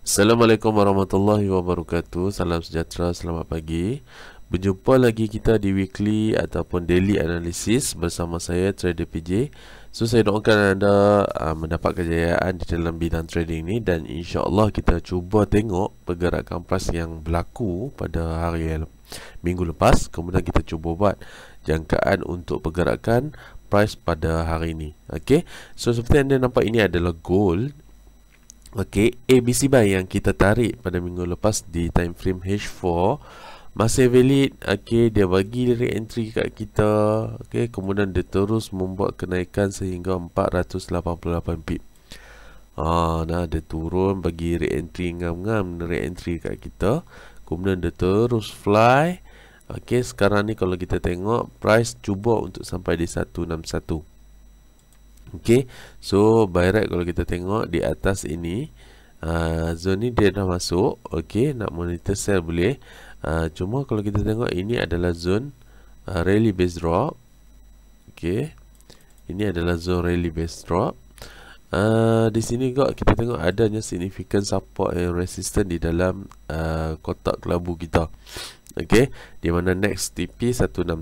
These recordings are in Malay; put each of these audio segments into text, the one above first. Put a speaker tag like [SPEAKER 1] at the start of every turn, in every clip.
[SPEAKER 1] Assalamualaikum warahmatullahi wabarakatuh Salam sejahtera, selamat pagi Berjumpa lagi kita di weekly ataupun daily analysis bersama saya Trader PJ So saya doakan anda uh, mendapat kejayaan di dalam bidang trading ni Dan insyaAllah kita cuba tengok pergerakan price yang berlaku pada hari minggu lepas Kemudian kita cuba buat jangkaan untuk pergerakan price pada hari ini. Okey. So seperti anda nampak ini adalah gold Okey, ABC buy yang kita tarik pada minggu lepas di time frame H4 masih valid. Okey, dia bagi re-entry kat kita. Okey, kemudian dia terus membuat kenaikan sehingga 488 pip. Ah, nah dia turun bagi re-entry ngam-ngam re-entry kat kita. Kemudian dia terus fly. Okey, sekarang ni kalau kita tengok price cuba untuk sampai di 161. Okey, so by right kalau kita tengok di atas ini uh, Zone ni dia dah masuk Okay, nak monitor sell boleh uh, Cuma kalau kita tengok ini adalah zone uh, rally base drop Okay, ini adalah zone rally base drop Uh, di sini juga kita tengok adanya significant support and resistance di dalam uh, kotak kelabu kita Okay, di mana next TP 161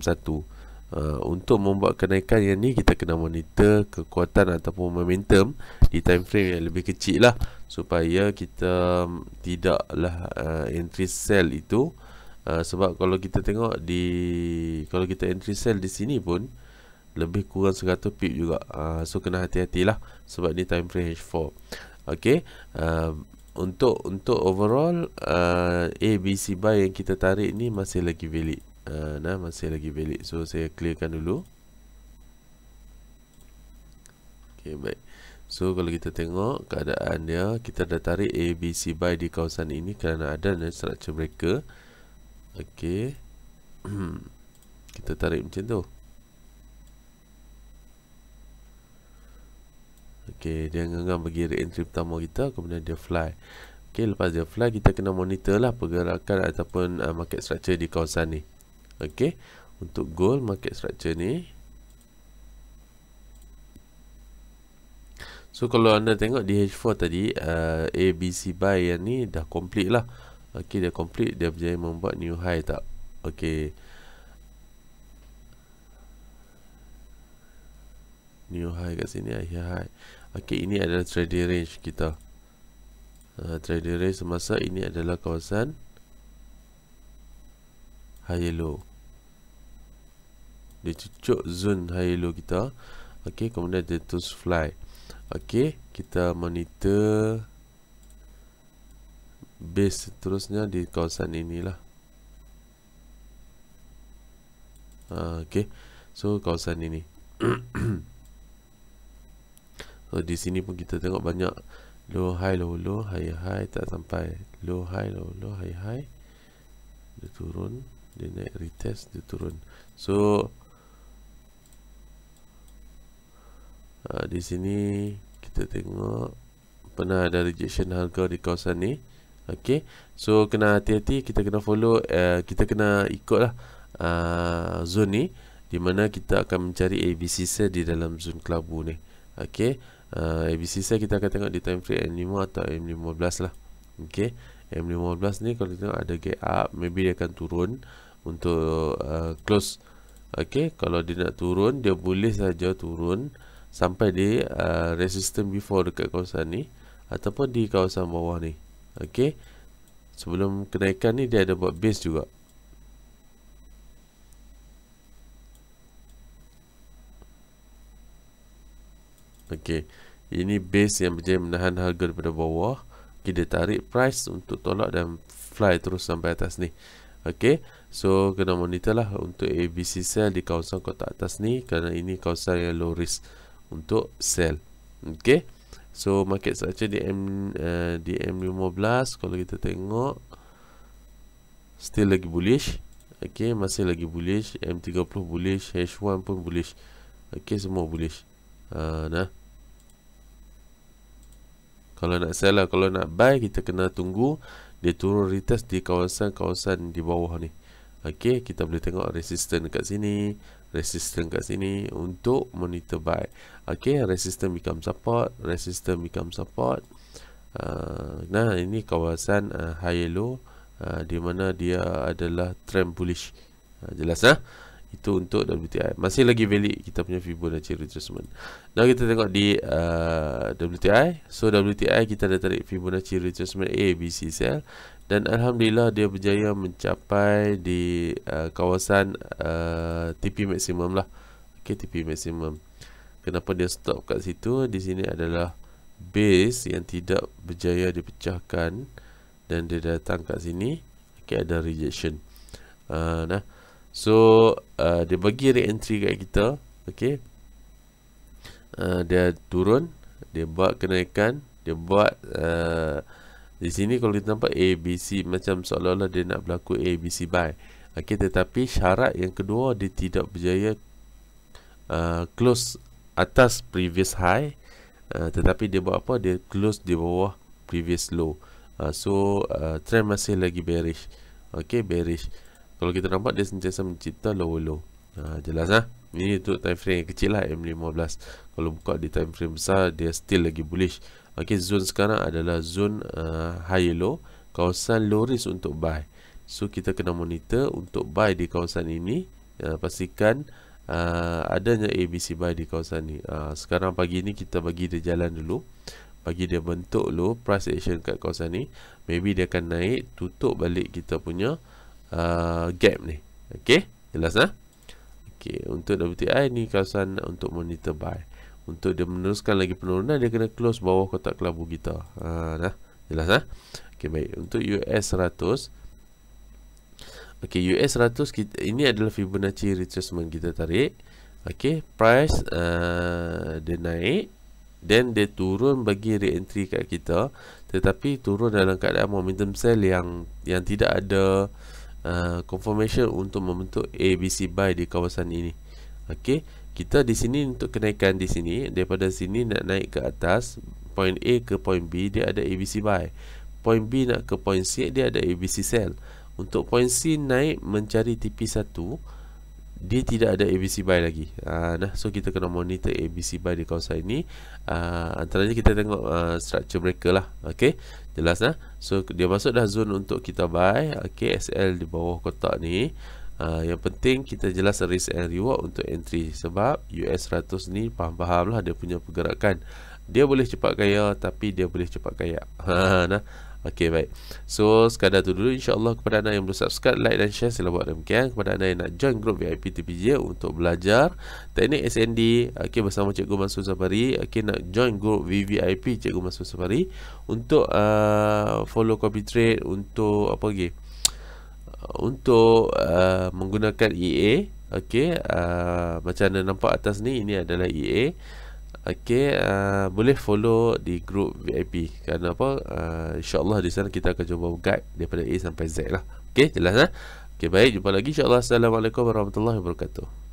[SPEAKER 1] Uh, untuk membuat kenaikan yang ni kita kena monitor kekuatan ataupun momentum di time frame yang lebih kecil lah supaya kita um, tidaklah uh, entry sell itu uh, sebab kalau kita tengok di kalau kita entry sell di sini pun lebih kurang 100 pip juga uh, so kena hati-hatilah sebab ni time frame H4 okey uh, um, untuk untuk overall uh, ABC buy yang kita tarik ni masih lagi valid Eh, nah masih lagi valid so saya clearkan dulu okey baik so kalau kita tengok keadaan dia kita dah tarik ABC buy di kawasan ini kerana ada structure breaker okey kita tarik macam tu Okey, dia genggam bagi re-entry pertama kita kemudian dia fly Okey, lepas dia fly kita kena monitor lah pergerakan ataupun uh, market structure di kawasan ni Okey, untuk goal market structure ni So kalau anda tengok di H4 tadi uh, ABC buy yang ni dah complete lah Ok dia complete dia berjaya membuat new high tak Ok New high kat sini high high. Ok ini adalah trading range kita uh, Trading range semasa ini adalah kawasan high Low, dia cucuk zone high Low kita ok kemudian dia terus fly ok kita monitor base seterusnya di kawasan inilah ah, ok so kawasan ini so di sini pun kita tengok banyak low high low low high high tak sampai low high low low high high dia turun dia naik retest dia turun so uh, di sini kita tengok pernah ada rejection harga di kawasan ni ok so kena hati-hati kita kena follow uh, kita kena ikut lah uh, ah, zone ni di mana kita akan mencari ABC sell di dalam zone kelabu ni ok uh, ah, ABC sell kita akan tengok di time frame M5 atau M15 lah ok M15 ni kalau kita tengok ada gap up maybe dia akan turun untuk uh, close okey kalau dia nak turun dia boleh saja turun sampai di uh, resistance before dekat kawasan ni ataupun di kawasan bawah ni okey sebelum kenaikan ni dia ada buat base juga okey ini base yang berjaya menahan harga daripada bawah kita okay, tarik price untuk tolak dan fly terus sampai atas ni okey So kena monitor lah untuk ABC cell di kawasan kotak atas ni Kerana ini kawasan yang low risk untuk sell Okay So market structure di, M, uh, di M15 Kalau kita tengok Still lagi bullish Okay masih lagi bullish M30 bullish H1 pun bullish Okay semua bullish uh, Nah kalau nak sell lah, kalau nak buy kita kena tunggu dia turun retest di kawasan-kawasan di bawah ni. Okey, kita boleh tengok resistance dekat sini, resistance dekat sini untuk monitor buy. Okey, resistance become support, resistance become support. Uh, nah, ini kawasan uh, high low uh, di mana dia adalah trend bullish. Uh, jelas lah. Itu untuk WTI. Masih lagi valid kita punya Fibonacci retracement. Nah, kita tengok di uh, WTI. So WTI kita ada tarik Fibonacci retracement A, B, C, sell dan alhamdulillah dia berjaya mencapai di uh, kawasan uh, eh, TP maksimum lah okay, TP maksimum kenapa dia stop kat situ di sini adalah base yang tidak berjaya dipecahkan dan dia datang kat sini okay, ada rejection uh, nah so uh, dia bagi re-entry kat kita okey uh, dia turun dia buat kenaikan dia buat uh, di sini kalau kita nampak ABC macam seolah-olah dia nak berlaku ABC B, C by. Okey, tetapi syarat yang kedua dia tidak berjaya uh, close atas previous high. Uh, tetapi dia buat apa? Dia close di bawah previous low. Uh, so, uh, trend masih lagi bearish. Okey, bearish. Kalau kita nampak dia sentiasa mencipta low low. Uh, jelas lah. Ini untuk time frame yang kecil lah M15. Kalau buka di time frame besar dia still lagi bullish. Okey, zon sekarang adalah zon uh, high low, kawasan low risk untuk buy. So kita kena monitor untuk buy di kawasan ini. Uh, pastikan uh, adanya ABC buy di kawasan ni. Uh, sekarang pagi ini kita bagi dia jalan dulu. Bagi dia bentuk low price action kat kawasan ni, maybe dia akan naik tutup balik kita punya uh, gap ni. Okey, jelas ah. Okey, untuk WTI ni kawasan untuk monitor buy untuk dia meneruskan lagi penurunan dia kena close bawah kotak kelabu kita ha, dah jelas dah ha? okay, baik untuk US 100 okay, US 100 kita, ini adalah Fibonacci retracement kita tarik okay, price uh, dia naik then dia turun bagi reentry kat kita tetapi turun dalam keadaan momentum sell yang yang tidak ada uh, confirmation untuk membentuk ABC buy di kawasan ini okay kita di sini untuk kenaikan di sini daripada sini nak naik ke atas point A ke point B dia ada ABC buy point B nak ke point C dia ada ABC sell untuk point C naik mencari TP1 dia tidak ada ABC buy lagi uh, nah so kita kena monitor ABC buy di kawasan ini uh, antaranya kita tengok uh, structure mereka lah ok jelas lah so dia masuk dah zone untuk kita buy ok SL di bawah kotak ni Ah, yang penting kita jelas risk and reward untuk entry sebab US100 ni faham-faham lah dia punya pergerakan dia boleh cepat kaya tapi dia boleh cepat kaya ha, nah. ok baik so sekadar tu dulu insyaAllah kepada anda yang belum subscribe like dan share sila buat demikian kepada anda yang nak join grup VIP TPJ untuk belajar teknik SND ok bersama Cikgu Mansur Safari ok nak join grup VVIP Cikgu Mansur Safari untuk uh, follow copy trade untuk apa lagi okay? untuk uh, menggunakan EA okey uh, macam anda nampak atas ni ini adalah EA okey uh, boleh follow di group VIP kerana apa uh, insyaallah di sana kita akan cuba guide daripada A sampai Z lah okey jelas eh okey baik jumpa lagi insyaallah assalamualaikum warahmatullahi wabarakatuh